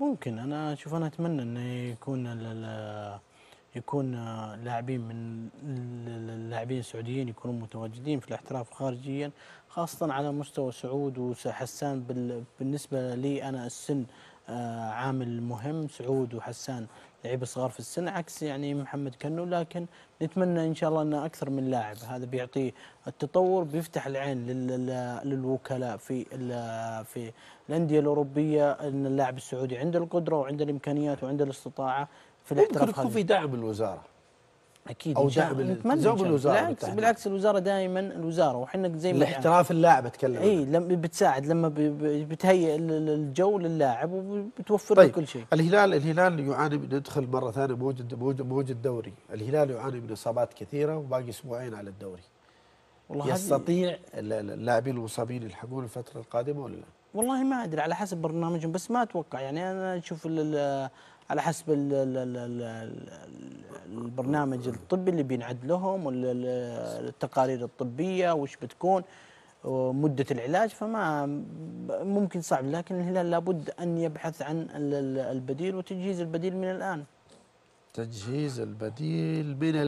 ممكن انا شوف انا اتمنى انه يكون يكون لاعبين من اللاعبين السعوديين يكونوا متواجدين في الاحتراف خارجيا خاصه على مستوى سعود وحسان بالنسبه لي انا السن آه، عامل مهم سعود وحسان لعيبه صغار في السن عكس يعني محمد كنو لكن نتمنى ان شاء الله انه اكثر من لاعب هذا بيعطيه التطور بيفتح العين للوكلاء في في الانديه الاوروبيه ان اللاعب السعودي عنده القدره وعنده الامكانيات وعنده الاستطاعه في الاحتراف يكون في دعم الوزاره اكيد او دائما التزام الوزاره بالعكس بالعكس الوزاره دائما الوزاره وحنا زي ما الاحتراف اللاعب اتكلم اي لما بتساعد لما بتهيئ الجو للاعب وبتوفر طيب له كل شيء الهلال الهلال يعاني من ندخل مره ثانيه موجد موجد موجد الهلال يعاني من اصابات كثيره وباقي اسبوعين على الدوري والله يستطيع اللاعبين المصابين يلحقون الفتره القادمه ولا لا؟ والله ما ادري على حسب برنامجهم بس ما اتوقع يعني انا اشوف على حسب الـ الـ الـ البرنامج الطبي اللي بينعد لهم التقارير الطبيه وش بتكون مده العلاج فما ممكن صعب لكن الهلال لابد ان يبحث عن البديل وتجهيز البديل من الان تجهيز البديل من